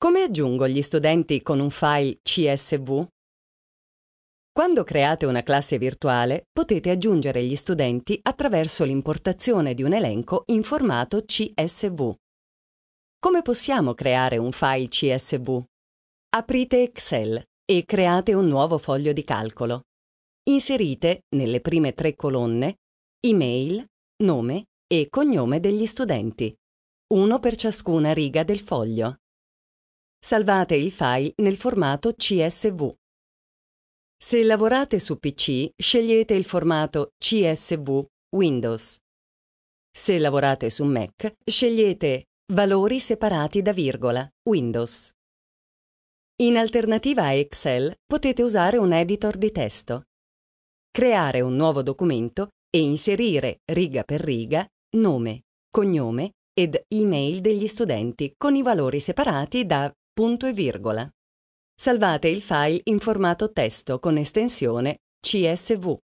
Come aggiungo gli studenti con un file CSV? Quando create una classe virtuale, potete aggiungere gli studenti attraverso l'importazione di un elenco in formato CSV. Come possiamo creare un file CSV? Aprite Excel e create un nuovo foglio di calcolo. Inserite, nelle prime tre colonne, email, nome e cognome degli studenti, uno per ciascuna riga del foglio. Salvate il file nel formato CSV. Se lavorate su PC, scegliete il formato CSV Windows. Se lavorate su Mac, scegliete Valori separati da virgola Windows. In alternativa a Excel potete usare un editor di testo. Creare un nuovo documento e inserire riga per riga nome, cognome ed email degli studenti con i valori separati da punto e virgola. Salvate il file in formato testo con estensione CSV.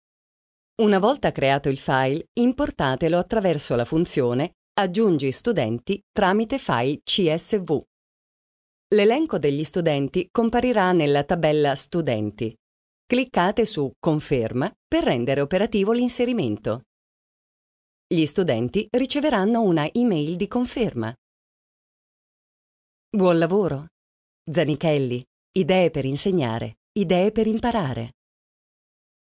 Una volta creato il file, importatelo attraverso la funzione Aggiungi studenti tramite file CSV. L'elenco degli studenti comparirà nella tabella Studenti. Cliccate su Conferma per rendere operativo l'inserimento. Gli studenti riceveranno una email di conferma. Buon lavoro! Zanichelli, idee per insegnare, idee per imparare.